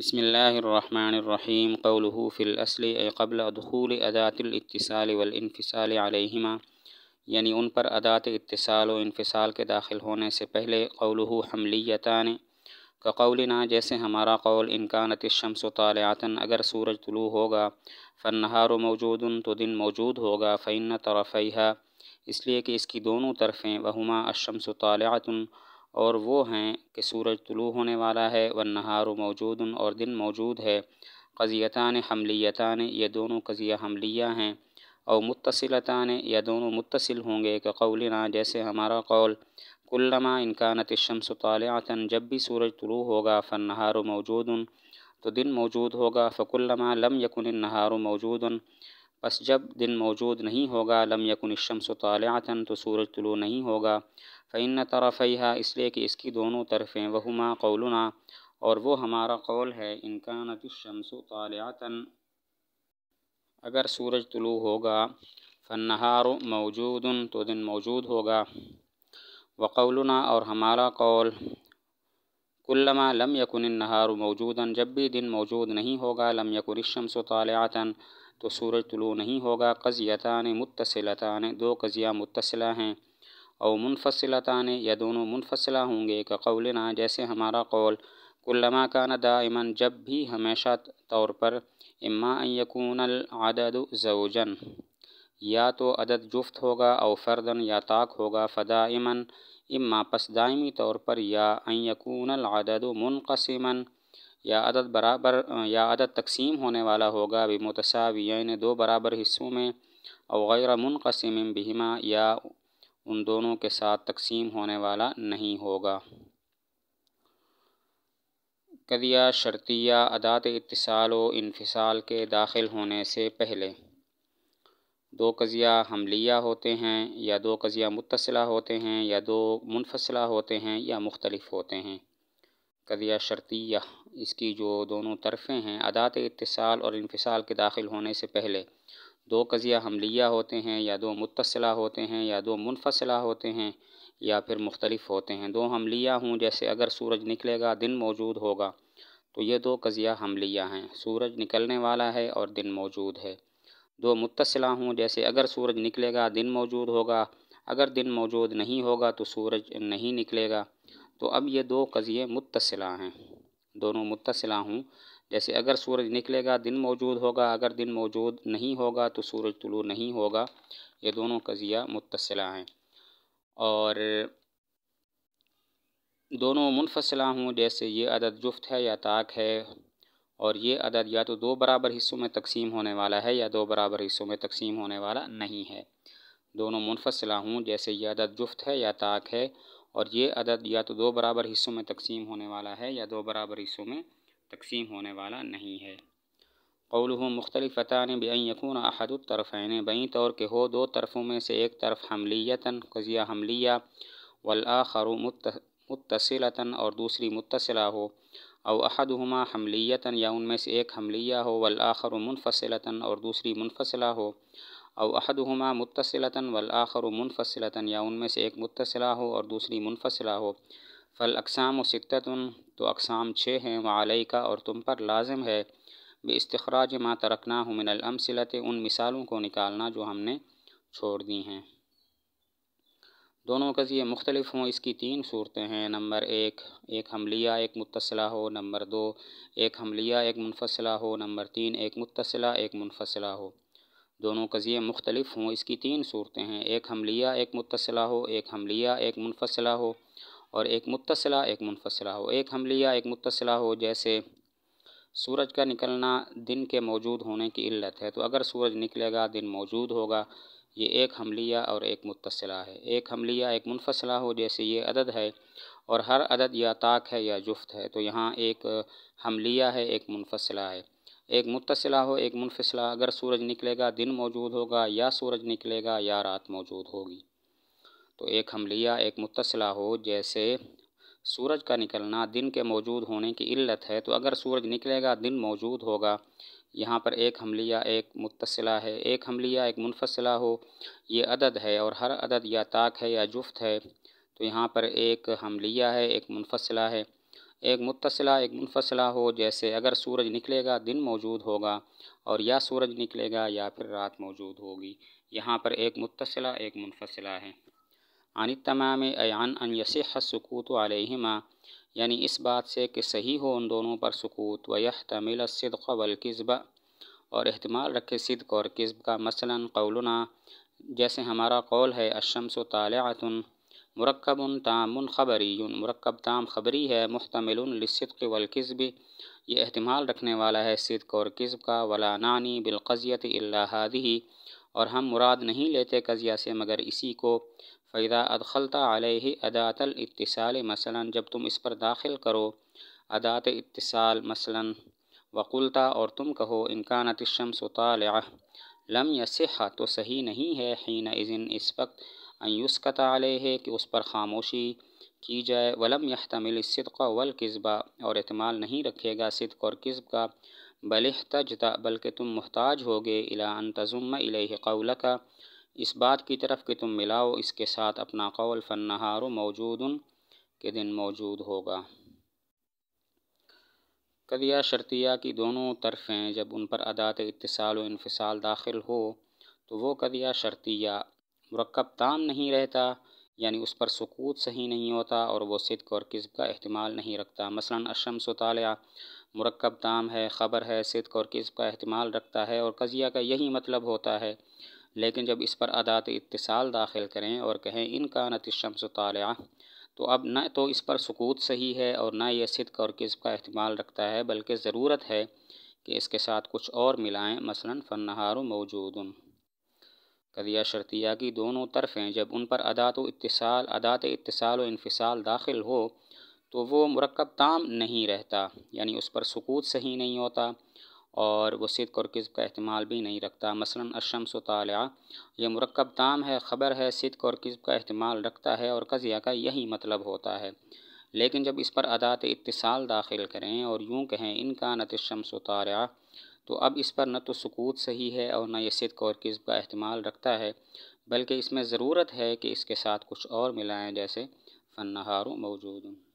بسم اللہ الرحمن الرحیم قوله الاسل الاصل قبل ادات الاتصال والانفصال علیہما یعنی ان پر ادات اتصال و انفصال کے داخل ہونے سے پہلے قوله حملیتان کا قولنا جیسے ہمارا قول انکانت الشمس وطن اگر سورج طلوع ہوگا فالنہار موجود تو دن موجود ہوگا فعنت طرفیہ اس لیے کہ اس کی دونوں طرفیں وہما الشمس طالعتن اور وہ ہیں کہ سورج طلوع ہونے والا ہے والنہار موجود اور دن موجود ہے قضیتان حملیتان یہ دونوں قضیہ حملیہ ہیں اور متصلتان یا یہ دونوں متصل ہوں گے کہ قولنا جیسے ہمارا قول کلما انکانت الشمس نتشمس جب بھی سورج طلوع ہوگا فالنہار موجود تو دن موجود ہوگا فکلما لم یکن النہار موجود پس جب دن موجود نہیں ہوگا لم یکن الشمس وطالعتاً تو سورج طلوع نہیں ہوگا فعن طرف اس لیے کہ اس کی دونوں طرفیں وہما قولنا اور وہ ہمارا قول ہے انکانت الشمس وطن اگر سورج طلوع ہوگا فن نہار تو دن موجود ہوگا وقولنا اور ہمارا قول کلما لم یقن النہار موجود جب بھی دن موجود نہیں ہوگا لم یکن شمس وطن تو سورج طلوع نہیں ہوگا قضیتان متصلتان دو قضیہ متصلہ ہیں او منفصلتان یا دونوں منفصلہ ہوں گے کہ قولنا جیسے ہمارا قول کلما کان نہ جب بھی ہمیشہ طور پر اما ان یکون العدد زوجن یا تو عدد جفت ہوگا او فردن یا طاق ہوگا فدا امن اما پس دائمی طور پر یا ان یکون العدد منقسمن یا عدد برابر یا عدد تقسیم ہونے والا ہوگا بھی متساوی یعنی دو برابر حصوں میں او غیر منقسم بہما یا ان دونوں کے ساتھ تقسیم ہونے والا نہیں ہوگا کدیہ شرطیہ ادات اتصال و انفصال کے داخل ہونے سے پہلے دو قضیہ حملیہ ہوتے ہیں یا دو قضیہ متصلہ ہوتے ہیں یا دو منفصلہ ہوتے ہیں یا مختلف ہوتے ہیں قضیہ شرطیہ اس کی جو دونوں طرفیں ہیں ادات اتصال اور انفصال کے داخل ہونے سے پہلے دو قضیہ حملیہ ہوتے ہیں یا دو متصلہ ہوتے ہیں یا دو منفصلہ ہوتے ہیں یا پھر مختلف ہوتے ہیں دو حملیہ ہوں جیسے اگر سورج نکلے گا دن موجود ہوگا تو یہ دو قضیہ حملیہ ہیں سورج نکلنے والا ہے اور دن موجود ہے دو متصلہ ہوں جیسے اگر سورج نکلے گا دن موجود ہوگا اگر دن موجود نہیں ہوگا تو سورج نہیں نکلے گا تو اب یہ دو قضیے متصلہ ہیں دونوں متصلہ ہوں جیسے اگر سورج نکلے گا دن موجود ہوگا اگر دن موجود نہیں ہوگا تو سورج طلوع نہیں ہوگا یہ دونوں قضیہ متصلہ ہیں اور دونوں منفصلہ ہوں جیسے یہ عدد جفت ہے یا طاق ہے اور یہ عدد یا تو دو برابر حصوں میں تقسیم ہونے والا ہے یا دو برابر حصوں میں تقسیم ہونے والا نہیں ہے دونوں منفصلہ ہوں جیسے یہ عدد جفت ہے یا طاق ہے اور یہ عدد یا تو دو برابر حصوں میں تقسیم ہونے والا ہے یا دو برابر حصوں میں تقسیم ہونے والا نہیں ہے قولہ مختلف فطان بے یقون احد الطرفین بین طور کے ہو دو طرفوں میں سے ایک طرف حملیتاً قضیہ حملیہ ولاخر و اور دوسری متصلہ ہو او ہما حملیتاً یا ان میں سے ایک حملیہ ہو والآخر و منفصلتاً اور دوسری منفصلہ ہو او احدہما ہما والآخر منفصلتاً و یا ان میں سے ایک متصلہ ہو اور دوسری منفصلہ ہو فل اقسام و سطۃۃ تو اقسام چھ ہیں وہ علیہ کا اور تم پر لازم ہے بے استخراج ماں ترکھنا من صلتیں ان مثالوں کو نکالنا جو ہم نے چھوڑ دی ہیں دونوں قضیے مختلف ہوں اس کی تین صورتیں ہیں نمبر ایک ایک حملیہ ایک متصلہ ہو نمبر دو ایک حملیہ ایک منفصلہ ہو نمبر تین ایک متصلہ ایک منفصلہ ہو دونوں قضیے مختلف ہوں اس کی تین صورتیں ہیں ایک حملیہ ایک متصلہ ہو ایک حملیہ ایک منفصلہ ہو اور ایک متصلہ ایک منفصلہ ہو ایک حملیہ ایک متصلہ ہو جیسے سورج کا نکلنا دن کے موجود ہونے کی علت ہے تو اگر سورج نکلے گا دن موجود ہوگا یہ ایک حملیہ اور ایک متصلہ ہے ایک حملیہ ایک منفصلہ ہو جیسے یہ عدد ہے اور ہر عدد یا طاق ہے یا جفت ہے تو یہاں ایک حملیہ ہے ایک منفصلہ ہے ایک متصلہ ہو ایک منفصلہ اگر سورج نکلے گا دن موجود ہوگا یا سورج نکلے گا یا رات موجود ہوگی تو ایک حملیہ ایک متصلہ ہو جیسے سورج کا نکلنا دن کے موجود ہونے کی علت ہے تو اگر سورج نکلے گا دن موجود ہوگا یہاں پر ایک حملیہ ایک متصلہ ہے ایک حملیہ ایک منفصلہ ہو یہ عدد ہے اور ہر عدد یا طاق ہے یا جفت ہے تو یہاں پر ایک حملیہ ہے ایک منفصلہ ہے ایک متصلہ ایک منفصلہ ہو جیسے اگر سورج نکلے گا دن موجود ہوگا اور یا سورج نکلے گا یا پھر رات موجود ہوگی یہاں پر ایک متصلہ ایک منفصلہ ہے عن تمام ایان یصح سکوت علیہما یعنی اس بات سے کہ صحیح ہو ان دونوں پر سکوت و تمل صدق و اور احتمال رکھے صدق اور قصب کا مثلا قولنا جیسے ہمارا قول ہے اشمس و تالعۃن مرکب تام خبری مرکب تام خبری ہے محتمل للصدق و یہ احتمال رکھنے والا ہے صدق اور قصب کا ولا نانی بالقضیت اللہ ہادی اور ہم مراد نہیں لیتے قضیہ سے مگر اسی کو فیضا ادخلتا علیہ ادات الاتصال مثلا جب تم اس پر داخل کرو ادات اتصال مثلا وقلتا اور تم کہو انکانت الشمس طالعہ سطالعہ لم یا تو صحیح نہیں ہے حین اذن اس وقت ایوسق طاعل ہے کہ اس پر خاموشی کی جائے ولم یا تمل صدقہ اور اعتمال نہیں رکھے گا صدق اور قصب کا بلح بلکہ تم محتاج ہوگے الا انتظم الیہ قول کا اس بات کی طرف کہ تم ملاؤ اس کے ساتھ اپنا قول فن نہار موجود کے دن موجود ہوگا قدیہ شرطیہ کی دونوں طرفیں جب ان پر ادات اتصال و انفصال داخل ہو تو وہ قدیا شرطیہ مرکب تام نہیں رہتا یعنی اس پر سکوت صحیح نہیں ہوتا اور وہ صدق اور کذب کا احتمال نہیں رکھتا مثلاََ و ستعہ مرکب تام ہے خبر ہے صدق اور کذب کا احتمال رکھتا ہے اور قضیہ کا یہی مطلب ہوتا ہے لیکن جب اس پر ادات اتصال داخل کریں اور کہیں ان کا نتش شمس تو اب نہ تو اس پر سکوت صحیح ہے اور نہ یہ صدق اور قسم کا احتمال رکھتا ہے بلکہ ضرورت ہے کہ اس کے ساتھ کچھ اور ملائیں مثلا فنہار و موجود قدیہ شرطیہ کی دونوں طرفیں جب ان پر ادات و اتصال ادات اتصال و انفصال داخل ہو تو وہ مرکب تام نہیں رہتا یعنی اس پر سکوت صحیح نہیں ہوتا اور وہ صد اور قزب کا احتمال بھی نہیں رکھتا مثلا الشمس و طالعہ یہ مرکب دام ہے خبر ہے صدق اور قزب کا احتمال رکھتا ہے اور قضیہ کا یہی مطلب ہوتا ہے لیکن جب اس پر ادات اتصال داخل کریں اور یوں کہیں ان کا نت الشمس شمس و طالعہ تو اب اس پر نہ تو سکوت صحیح ہے اور نہ یہ صدق اور قز کا احتمال رکھتا ہے بلکہ اس میں ضرورت ہے کہ اس کے ساتھ کچھ اور ملائیں جیسے فن نہاروں موجود ہوں